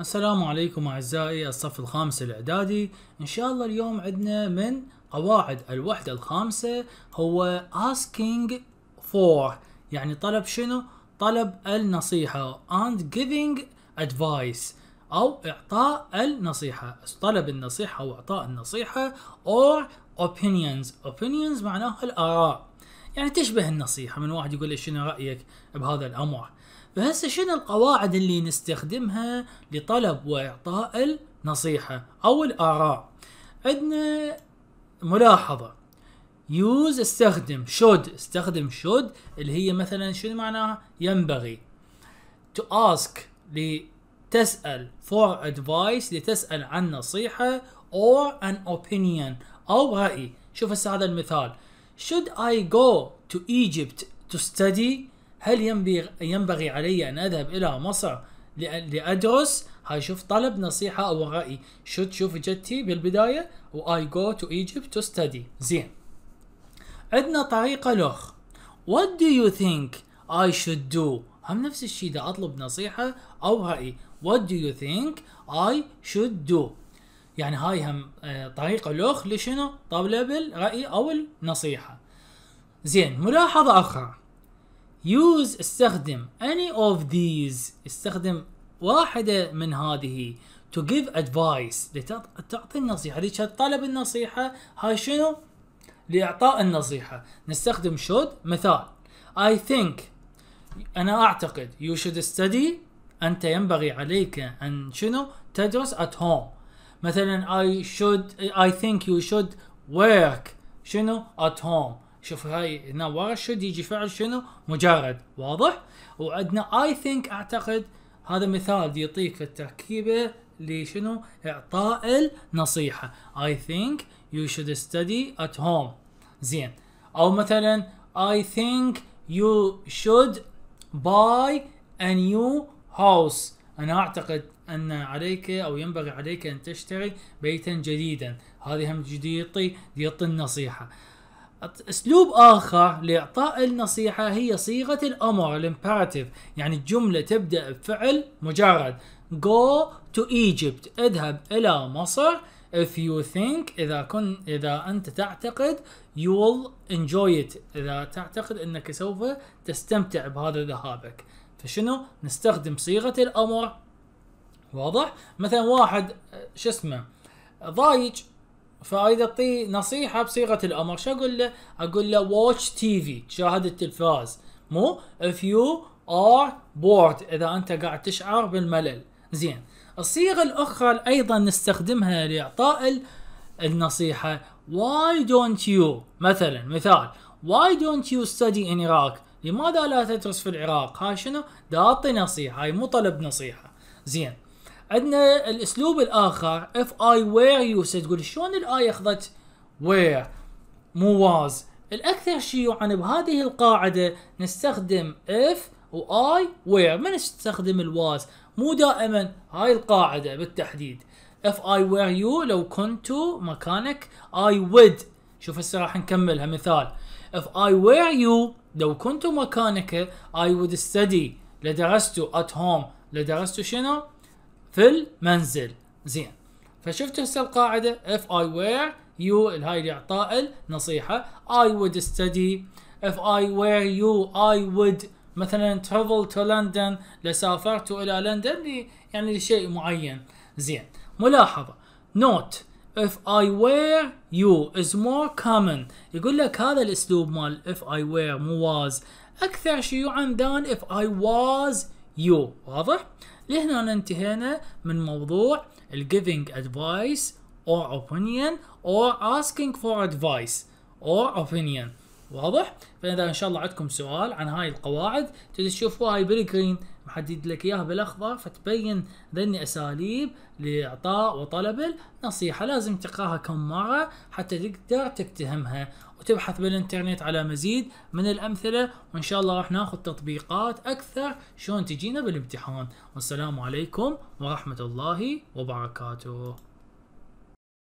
السلام عليكم اعزائي الصف الخامس الاعدادي ان شاء الله اليوم عندنا من قواعد الوحدة الخامسة هو asking for يعني طلب شنو طلب النصيحة and giving advice او اعطاء النصيحة طلب النصيحة او اعطاء النصيحة or opinions opinions معناها الاراء يعني تشبه النصيحه من واحد يقول لي شنو رايك بهذا الامر فهسه شنو القواعد اللي نستخدمها لطلب واعطاء النصيحه او الاراء عندنا ملاحظه يوز استخدم شود استخدم شود اللي هي مثلا شنو معناها ينبغي to ask لتسأل for advice لتسأل عن نصيحة or an opinion أو رأي شوف هسه هذا المثال should I go to Egypt to study هل ينبغي, علي أن أذهب إلى مصر لأدرس هاي شوف طلب نصيحة أو رأي should شوف جتي بالبداية و I go to Egypt to study زين عندنا طريقة لخ What do you think I should do هم نفس الشيء ده أطلب نصيحة أو رأي What do you think I should do يعني هاي هم آه، طريقه لوخ لشنو طبله رأي او النصيحه زين ملاحظه اخرى يوز استخدم any of these استخدم واحده من هذه to give advice لتعطي النصيحه هذيك طلب النصيحه هاي شنو لاعطاء النصيحه نستخدم should مثال I think انا اعتقد you should study انت ينبغي عليك ان شنو تدرس at home مثلا I should I think you should work شنو at home شوف هاي هنا ورا should يجي فعل شنو مجرد واضح وعندنا I think اعتقد هذا مثال يعطيك التركيبه لشنو اعطاء النصيحه I think you should study at home زين او مثلا I think you should buy a new house أنا أعتقد أن عليك أو ينبغي عليك أن تشتري بيتا جديدا هذه هم جديطي ديط النصيحة اسلوب اخر لاعطاء النصيحه هي صيغه الامر الامبراتيف يعني الجمله تبدا بفعل مجرد go to Egypt اذهب الى مصر if you think اذا كن اذا انت تعتقد you will enjoy it اذا تعتقد انك سوف تستمتع بهذا ذهابك فشنو نستخدم صيغه الامر واضح مثلا واحد شو اسمه ضايج فاذا اعطيه نصيحه بصيغه الامر شو اقول له؟ اقول له واتش تي في شاهد التلفاز مو اف يو ار بورد اذا انت قاعد تشعر بالملل زين الصيغه الاخرى ايضا نستخدمها لاعطاء النصيحه why don't you مثلا مثال why don't you study in Iraq لماذا لا تدرس في العراق هاي شنو؟ دا اعطي نصيحه هاي مو طلب نصيحه زين عندنا الاسلوب الاخر اف اي وير يوسد تقول شلون الاي اخذت وير مو واز الاكثر شيوعا بهذه القاعده نستخدم اف واي وير ما نستخدم الواز مو دائما هاي القاعده بالتحديد اف اي وير يو لو كنت مكانك اي ود شوف هسه راح نكملها مثال if I were you لو كنت مكانك I would study لدرست at home لدرست شنو في المنزل زين فشفت هسه القاعده if I were you هاي اللي اعطاء النصيحه I would study if I were you I would مثلا travel to لندن لسافرت الى لندن يعني لشيء معين زين ملاحظه note if I were you is more common يقول لك هذا الاسلوب مال if I were مو was اكثر شيوعا than if I was يو واضح؟ لهنا انتهينا من موضوع ال giving advice or opinion or asking for advice or opinion واضح؟ فإذا إن شاء الله عندكم سؤال عن هاي القواعد تقدروا تشوفوها هاي بالجرين محدد لك اياها بالاخضر فتبين ذني اساليب لاعطاء وطلب النصيحه لازم تقراها كم مره حتى تقدر تفتهمها وتبحث بالانترنت على مزيد من الامثله وان شاء الله راح ناخذ تطبيقات اكثر شلون تجينا بالامتحان والسلام عليكم ورحمه الله وبركاته